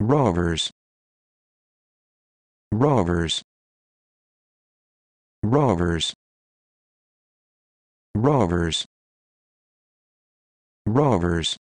rovers rovers rovers rovers rovers